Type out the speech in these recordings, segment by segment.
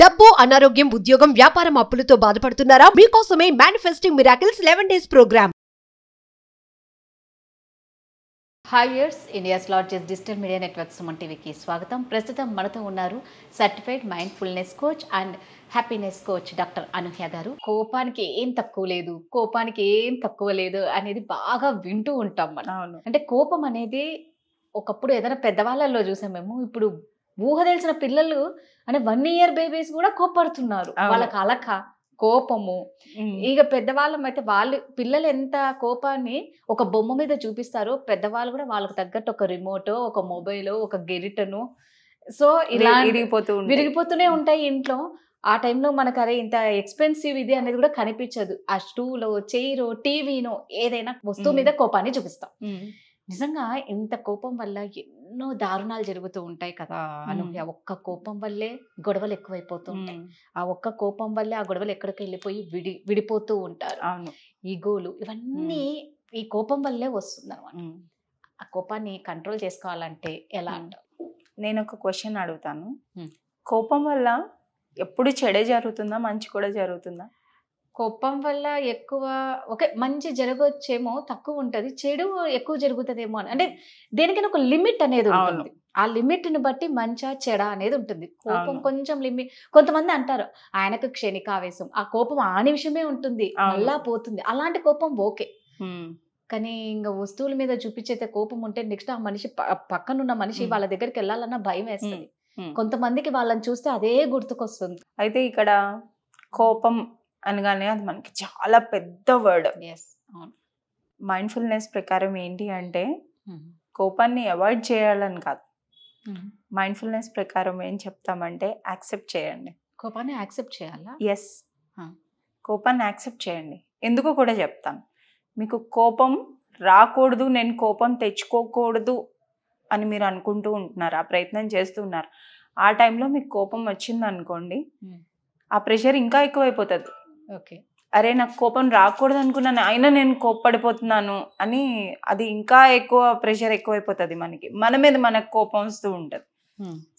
డబ్బు అనారోగ్యం ఉద్యోగం వ్యాపారం అప్పులతో బాధపడుతున్నారా మీకోసమే manifesting miracles eleven days program hi years India's largest digital media network Suman టీవీకి స్వాగతం ప్రస్తుతం మనతో ఉన్నారు certified mindfulness coach and happiness coach doctor Anuhya గారు కోపానికి ఏం తక్కువ లేదు కోపానికి ఏం తక్కువ లేదు అనేది బాగా వింటూ ఉంటాం మనం అంటే కోపం అనేది ఒకప్పుడు ఏదైనా పెద్దవాళ్ళల్లో చూసాం మేము ఇప్పుడు ఊహ తెలిసిన పిల్లలు అంటే వన్ ఇయర్ బేబీస్ కూడా కోపడుతున్నారు వాళ్ళకి అలక కోపము ఇక పెద్దవాళ్ళం అయితే వాళ్ళు పిల్లలు ఎంత కోపాన్ని ఒక బొమ్మ మీద చూపిస్తారో పెద్దవాళ్ళు కూడా వాళ్ళకి తగ్గట్టు ఒక రిమోట్ ఒక మొబైల్ ఒక గెరిటను సో ఇలా విరిగిపోతూ విరిగిపోతూనే ఉంటాయి ఇంట్లో ఆ టైంలో మనకు అదే ఇంత ఎక్స్పెన్సివ్ ఇది అనేది కూడా కనిపించదు ఆ స్టూలో చైరో టీవీనో ఏదైనా వస్తువు మీద కోపాన్ని చూపిస్తాం నిజంగా ఇంత కోపం వల్ల ఎన్నో దారుణాలు జరుగుతూ ఉంటాయి కదా ఆ ఒక్క కోపం వల్లే గొడవలు ఎక్కువైపోతూ ఉంటాయి ఆ ఒక్క కోపం వల్లే ఆ గొడవలు ఎక్కడికి వెళ్ళిపోయి విడి విడిపోతూ ఉంటారు అవును ఈగోలు ఇవన్నీ ఈ కోపం వల్లే వస్తుంది అనమాట ఆ కోపాన్ని కంట్రోల్ చేసుకోవాలంటే ఎలా అంటారు నేను ఒక క్వశ్చన్ అడుగుతాను కోపం వల్ల ఎప్పుడు చెడే జరుగుతుందా మంచి కూడా జరుగుతుందా కోపం వల్ల ఎక్కువ ఓకే మంచి జరగొచ్చేమో తక్కువ ఉంటుంది చెడు ఎక్కువ జరుగుతుందేమో అని అంటే దేనికైనా ఒక లిమిట్ అనేది ఉంటుంది ఆ లిమిట్ని బట్టి మంచా చెడ అనేది ఉంటుంది కోపం కొంచెం లిమిట్ కొంతమంది అంటారు ఆయనకు క్షణికావేశం ఆ కోపం ఆ నిమిషమే ఉంటుంది మళ్ళా పోతుంది అలాంటి కోపం ఓకే కానీ ఇంకా వస్తువుల మీద చూపించేతే కోపం ఉంటే నెక్స్ట్ ఆ మనిషి పక్కనున్న మనిషి వాళ్ళ దగ్గరికి వెళ్ళాలన్న భయం వేస్తుంది కొంతమందికి వాళ్ళని చూస్తే అదే గుర్తుకొస్తుంది అయితే ఇక్కడ కోపం అనగానే అది మనకి చాలా పెద్ద వర్డ్ మైండ్ఫుల్నెస్ ప్రకారం ఏంటి అంటే కోపాన్ని అవాయిడ్ చేయాలని కాదు మైండ్ఫుల్నెస్ ప్రకారం ఏం చెప్తామంటే యాక్సెప్ట్ చేయండి కోపాన్ని యాక్సెప్ట్ చేయాలా ఎస్ కోపాన్ని యాక్సెప్ట్ చేయండి ఎందుకు కూడా చెప్తాను మీకు కోపం రాకూడదు నేను కోపం తెచ్చుకోకూడదు అని మీరు అనుకుంటూ ఉంటున్నారు ఆ ప్రయత్నం చేస్తూ ఉన్నారు ఆ టైంలో మీకు కోపం వచ్చింది అనుకోండి ఆ ప్రెషర్ ఇంకా ఎక్కువైపోతుంది ఓకే అరే నాకు కోపం రాకూడదు అనుకున్నాను అయినా నేను కోప్పడిపోతున్నాను అని అది ఇంకా ఎక్కువ ప్రెషర్ ఎక్కువైపోతుంది మనకి మన మీద మనకు కోపం వస్తూ ఉంటుంది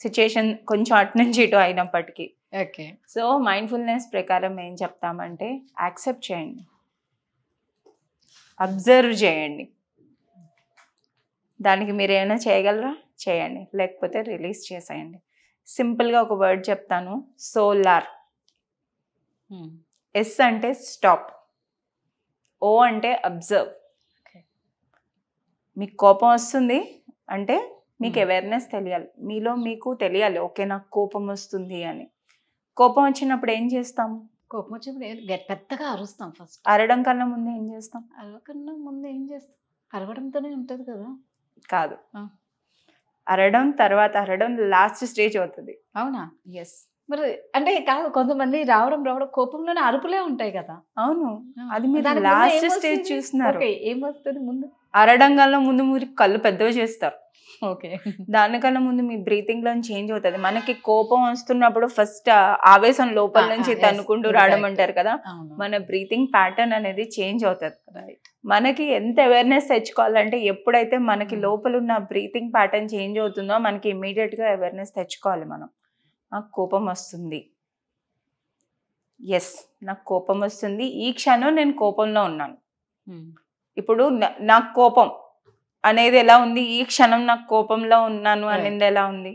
సిచ్యుయేషన్ కొంచెం అటు నుంచి ఇటు అయినప్పటికీ ఓకే సో మైండ్ఫుల్నెస్ ప్రకారం ఏం చెప్తామంటే యాక్సెప్ట్ చేయండి అబ్జర్వ్ చేయండి దానికి మీరు ఏమైనా చేయగలరా చేయండి లేకపోతే రిలీజ్ చేసేయండి సింపుల్గా ఒక వర్డ్ చెప్తాను సోలార్ ఎస్ అంటే స్టాప్ ఓ అంటే అబ్జర్వ్ మీకు కోపం వస్తుంది అంటే మీకు అవేర్నెస్ hmm. తెలియాలి మీలో మీకు తెలియాలి ఓకే నాకు కోపం వస్తుంది అని కోపం వచ్చినప్పుడు ఏం చేస్తాం కోపం వచ్చినప్పుడు పెద్దగా అరుస్తాం ఫస్ట్ అరడం కన్నా ముందు ఏం చేస్తాం అరవకన్నా ముందు ఏం చేస్తాం అరవడంతోనే ఉంటుంది కదా కాదు అరడం తర్వాత అరడం లాస్ట్ స్టేజ్ అవుతుంది అవునా ఎస్ మరి అంటే కాదు కొంతమంది రావడం రావడం కోపంలోనే అరుపులే ఉంటాయి కదా అవును అది మీరు లాస్ట్ స్టేజ్ చూస్తున్నారు ఏం వస్తుంది ముందు అరడంగంలో ముందు మీరు కళ్ళు పెద్దవి చేస్తారు ఓకే దానికన్నా ముందు మీ బ్రీతింగ్ లో చేంజ్ అవుతుంది మనకి కోపం వస్తున్నప్పుడు ఫస్ట్ ఆవేశం లోపల నుంచి తనుకుంటూ రావడం అంటారు కదా మన బ్రీతింగ్ ప్యాటర్న్ అనేది చేంజ్ అవుతుంది మనకి ఎంత అవేర్నెస్ తెచ్చుకోవాలంటే ఎప్పుడైతే మనకి లోపల ఉన్న బ్రీతింగ్ ప్యాటర్న్ చేంజ్ అవుతుందో మనకి ఇమీడియట్ గా అవేర్నెస్ తెచ్చుకోవాలి మనం నాకు కోపం వస్తుంది ఎస్ నాకు కోపం వస్తుంది ఈ క్షణం నేను కోపంలో ఉన్నాను hmm. ఇప్పుడు నాకు కోపం అనేది ఎలా ఉంది ఈ క్షణం నాకు కోపంలో ఉన్నాను అనేది ఎలా ఉంది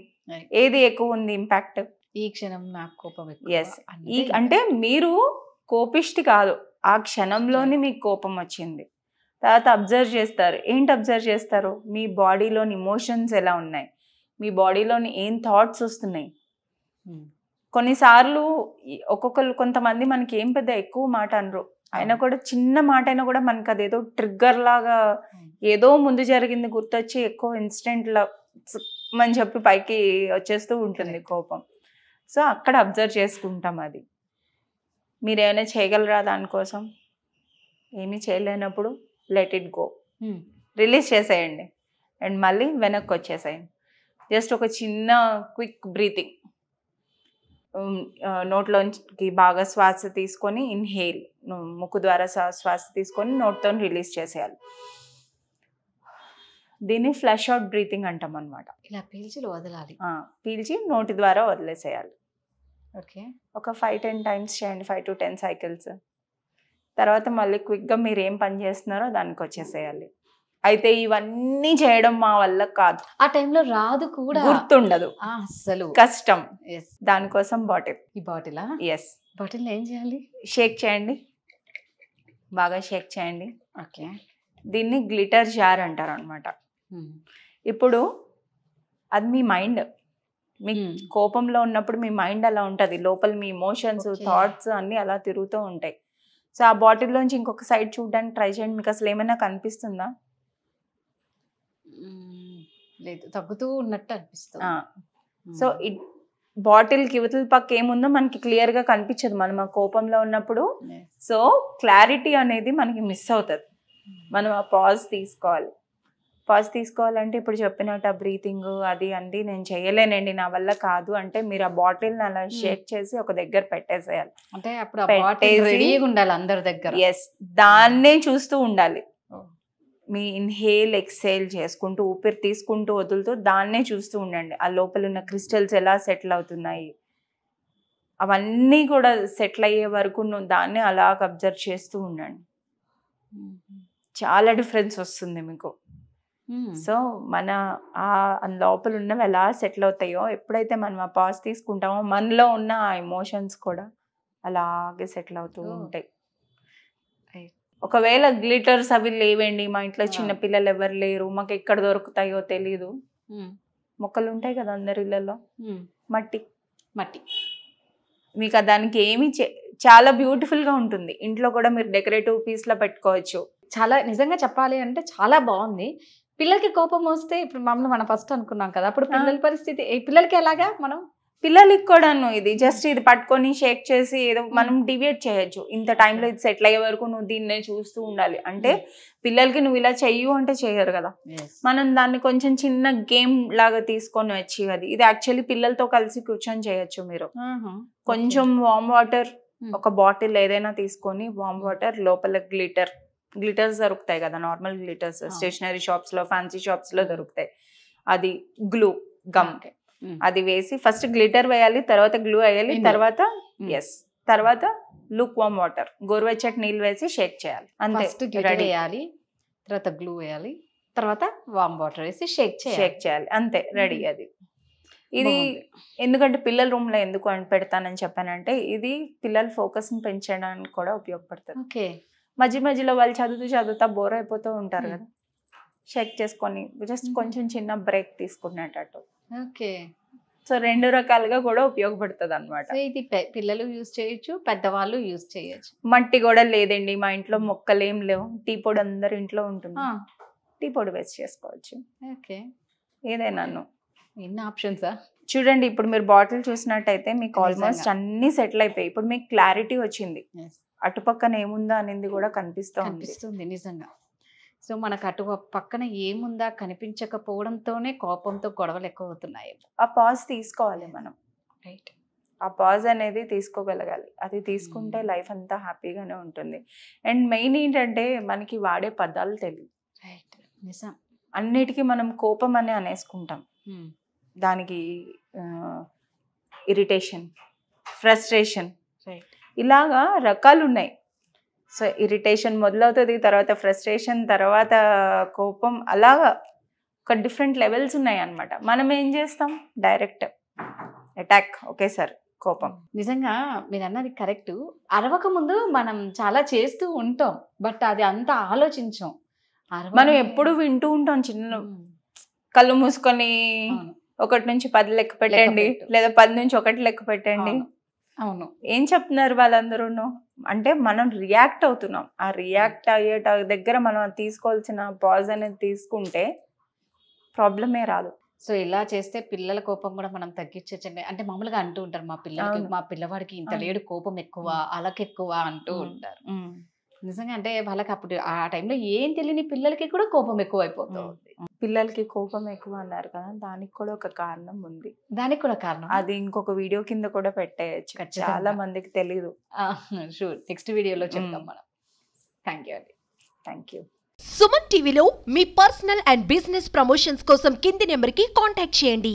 ఏది ఎక్కువ ఉంది ఇంపాక్ట్ ఈ క్షణం నాకు కోపం ఎస్ ఈ అంటే మీరు కోపిష్టి కాదు ఆ క్షణంలోనే మీకు కోపం వచ్చింది తర్వాత అబ్జర్వ్ చేస్తారు ఏంటి అబ్జర్వ్ చేస్తారు మీ బాడీలోని ఇమోషన్స్ ఎలా ఉన్నాయి మీ బాడీలోని ఏం థాట్స్ వస్తున్నాయి కొన్నిసార్లు ఒక్కొక్కరు కొంతమంది మనకి ఏం పెద్ద ఎక్కువ మాట అనరు అయినా కూడా చిన్న మాట అయినా కూడా మనకి అదేదో ట్రిగ్గర్ లాగా ఏదో ముందు జరిగింది గుర్తొచ్చి ఎక్కువ ఇన్సిడెంట్ లా అని చెప్పి పైకి వచ్చేస్తూ ఉంటుంది కోపం సో అక్కడ అబ్జర్వ్ చేసుకుంటాం అది మీరు ఏమైనా చేయగలరా దానికోసం ఏమీ చేయలేనప్పుడు లెట్ ఇట్ గో రిలీజ్ చేసేయండి అండ్ మళ్ళీ వెనక్కి వచ్చేసేయండి జస్ట్ ఒక చిన్న క్విక్ బ్రీతింగ్ నోట్లోంచి బాగా శ్వాస తీసుకొని ఇన్హేల్ ముక్కు ద్వారా శ్వాస తీసుకొని నోట్తో రిలీజ్ చేసేయాలి దీన్ని ఫ్లష్ అవుట్ బ్రీతింగ్ అంటాం అనమాట ఇలా పీల్చి వదలాలి పీల్చి నోటి ద్వారా వదిలేసేయాలి ఓకే ఒక ఫైవ్ టెన్ టైమ్స్ చేయండి ఫైవ్ టు టెన్ సైకిల్స్ తర్వాత మళ్ళీ క్విక్గా మీరు ఏం పని చేస్తున్నారో దానికి వచ్చేసేయాలి అయితే ఇవన్నీ చేయడం మా వల్ల కాదు ఆ టైంలో రాదు కూడా గుర్తుండదు అసలు కష్టం దానికోసం బాటిల్ ఈ బాటిలా ఎస్ బాటిల్ ఏం చేయాలి షేక్ చేయండి బాగా షేక్ చేయండి ఓకే దీన్ని గ్లిటర్ జార్ అంటారు అనమాట hmm. ఇప్పుడు అది మీ మైండ్ మీ hmm. కోపంలో ఉన్నప్పుడు మీ మైండ్ అలా ఉంటుంది లోపల మీ ఇమోషన్స్ థాట్స్ అన్నీ అలా తిరుగుతూ ఉంటాయి సో ఆ బాటిల్లోంచి ఇంకొక సైడ్ చూడడానికి ట్రై చేయండి మీకు అసలు ఏమైనా కనిపిస్తుందా లేదు తగ్గుతూ ఉన్నట్టు అనిపిస్తుంది సో బాటిల్ కివతల పక్క ఏముందో మనకి క్లియర్ గా కనిపించదు మనం ఆ కోపంలో ఉన్నప్పుడు సో క్లారిటీ అనేది మనకి మిస్ అవుతుంది మనం ఆ పాజ్ తీసుకోవాలి పాజ్ తీసుకోవాలంటే ఇప్పుడు చెప్పినట్టు ఆ బ్రీతింగ్ అది అంది నేను చేయలేనండి నా వల్ల కాదు అంటే మీరు ఆ బాటిల్ అలా షేక్ చేసి ఒక దగ్గర పెట్టేసేయాలి అంటే అప్పుడు ఉండాలి అందరి దగ్గర ఎస్ దాన్నే చూస్తూ ఉండాలి మీ ఇన్హేల్ ఎక్సేల్ చేసుకుంటూ ఊపిరి తీసుకుంటూ వదులుతూ దాన్నే చూస్తూ ఉండండి ఆ లోపల ఉన్న క్రిస్టల్స్ ఎలా సెటిల్ అవుతున్నాయి అవన్నీ కూడా సెటిల్ అయ్యే వరకు నువ్వు దాన్ని అలా అబ్జర్వ్ చేస్తూ ఉండండి చాలా డిఫరెన్స్ వస్తుంది మీకు సో మన ఆ లోపల ఉన్నవి ఎలా సెటిల్ అవుతాయో ఎప్పుడైతే మనం ఆ పాజ్ తీసుకుంటామో మనలో ఉన్న ఆ ఎమోషన్స్ కూడా అలాగే సెటిల్ అవుతూ ఉంటాయి ఒకవేళ గ్లిటర్స్ అవి లేవండి మా ఇంట్లో చిన్న పిల్లలు ఎవరు లేరు మాకు ఎక్కడ దొరుకుతాయో తెలీదు మొక్కలు ఉంటాయి కదా అందరి ఇళ్ళల్లో మట్టి మట్టి మీకు దానికి ఏమి చాలా బ్యూటిఫుల్ గా ఉంటుంది ఇంట్లో కూడా మీరు డెకరేటివ్ పీస్ లో పెట్టుకోవచ్చు చాలా నిజంగా చెప్పాలి అంటే చాలా బాగుంది పిల్లలకి కోపం వస్తే ఇప్పుడు మమ్మల్ని మనం ఫస్ట్ అనుకున్నాం కదా అప్పుడు పిల్లల పరిస్థితి పిల్లలకి ఎలాగా మనం పిల్లలకి కూడాను ఇది జస్ట్ ఇది పట్టుకొని షేక్ చేసి ఏదో మనం hmm. డివేట్ చేయొచ్చు ఇంత టైంలో ఇది సెటిల్ అయ్యే వరకు నువ్వు దీన్నే చూస్తూ ఉండాలి అంటే hmm. పిల్లలకి నువ్వు ఇలా చెయ్యు అంటే చేయరు కదా మనం దాన్ని కొంచెం చిన్న గేమ్ లాగా తీసుకొని వచ్చి అది ఇది యాక్చువల్లీ పిల్లలతో కలిసి కూర్చొని చేయొచ్చు మీరు కొంచెం వామ్ వాటర్ hmm. ఒక బాటిల్ ఏదైనా తీసుకొని వామ్ వాటర్ లోపల గ్లిటర్ గ్లిటర్స్ దొరుకుతాయి కదా నార్మల్ గ్లిటర్స్ స్టేషనరీ షాప్స్ లో ఫ్యాన్సీ షాప్స్ లో దొరుకుతాయి అది గ్లూ గమ్ అది వేసి ఫస్ట్ గ్లిటర్ వేయాలి తర్వాత గ్లూ వేయాలి తర్వాత ఎస్ తర్వాత లుక్ వామ్ వాటర్ గోరువెచ్చటి నీళ్ళు వేసి షేక్ చేయాలి అంతే రెడీ వేయాలి తర్వాత గ్లూ వేయాలి తర్వాత వామ్ వాటర్ వేసి షేక్ చేయాలి షేక్ చేయాలి అంతే రెడీ అది ఇది ఎందుకంటే పిల్లల రూమ్ లో ఎందుకు పెడతానని చెప్పానంటే ఇది పిల్లల ని పెంచడానికి కూడా ఉపయోగపడుతుంది ఓకే మధ్య మధ్యలో వాళ్ళు చదువుతూ చదువుతా బోర్ అయిపోతూ ఉంటారు కదా షేక్ చేసుకొని జస్ట్ కొంచెం చిన్న బ్రేక్ తీసుకునేటట్టు ఓకే సో రెండు రకాలుగా కూడా ఉపయోగపడుతుంది అనమాట ఇది పిల్లలు యూజ్ చేయొచ్చు పెద్దవాళ్ళు యూజ్ చేయొచ్చు మట్టి కూడా లేదండి మా ఇంట్లో మొక్కలు ఏం లేవు టీ పొడి అందరి ఇంట్లో ఉంటుంది టీ పొడి వేస్ట్ చేసుకోవచ్చు ఓకే ఏదైనాను ఎన్ని ఆప్షన్సా చూడండి ఇప్పుడు మీరు బాటిల్ చూసినట్టయితే మీకు ఆల్మోస్ట్ అన్ని సెటిల్ అయిపోయాయి ఇప్పుడు మీకు క్లారిటీ వచ్చింది అటుపక్కన ఏముందా అనేది కూడా కనిపిస్తూ కనిపిస్తుంది నిజంగా సో మనకు అటు పక్కన ఏముందా కనిపించకపోవడంతోనే కోపంతో గొడవలు ఎక్కువ అవుతున్నాయి ఆ పాజ్ తీసుకోవాలి మనం రైట్ ఆ పాజ్ అనేది తీసుకోగలగాలి అది తీసుకుంటే లైఫ్ అంతా హ్యాపీగానే ఉంటుంది అండ్ మెయిన్ ఏంటంటే మనకి వాడే పదాలు తెలియదు రైట్ నిజం అన్నిటికీ మనం కోపం అని అనేసుకుంటాం దానికి ఇరిటేషన్ ఫ్రస్ట్రేషన్ రైట్ ఇలాగా రకాలు ఉన్నాయి సో ఇరిటేషన్ మొదలవుతుంది తర్వాత ఫ్రస్ట్రేషన్ తర్వాత కోపం అలాగా ఒక డిఫరెంట్ లెవెల్స్ ఉన్నాయి అనమాట మనం ఏం చేస్తాం డైరెక్ట్ అటాక్ ఓకే సార్ కోపం నిజంగా మీరు అన్నది కరెక్ట్ అరవక ముందు మనం చాలా చేస్తూ ఉంటాం బట్ అది అంత ఆలోచించాం మనం ఎప్పుడు వింటూ ఉంటాం చిన్న కళ్ళు మూసుకొని ఒకటి నుంచి పది లెక్క పెట్టండి లేదా పది నుంచి ఒకటి లెక్క పెట్టండి అవును ఏం చెప్తున్నారు వాళ్ళందరూ అంటే మనం రియాక్ట్ అవుతున్నాం ఆ రియాక్ట్ అయ్యే దగ్గర మనం తీసుకోవాల్సిన పాజ్ అనేది తీసుకుంటే ప్రాబ్లమే రాదు సో ఇలా చేస్తే పిల్లల కోపం కూడా మనం తగ్గించచ్చండి అంటే మామూలుగా అంటూ ఉంటారు మా పిల్లలకి మా పిల్లవాడికి ఇంత లేడు కోపం ఎక్కువ అలకెక్కువ అంటూ ఉంటారు నిజంగా అంటే వాళ్ళకి అప్పుడు ఆ టైంలో ఏం తెలియని పిల్లలకి కూడా కోపం ఎక్కువ అయిపోతుంది పిల్లలకి కోపం ఎక్కువ అన్నారు కదా దానికి కూడా ఒక కారణం ఉంది దానికి కూడా కారణం అది ఇంకొక వీడియో కింద కూడా పెట్టేయచ్చు చాలా మందికి తెలీదు షూర్ నెక్స్ట్ వీడియోలో చెప్తాం మనం థ్యాంక్ యూ అండి థ్యాంక్ యూ సుమన్ టీవీలో మీ పర్సనల్ అండ్ బిజినెస్ ప్రమోషన్స్ కోసం కింది నెంబర్కి కాంటాక్ట్ చేయండి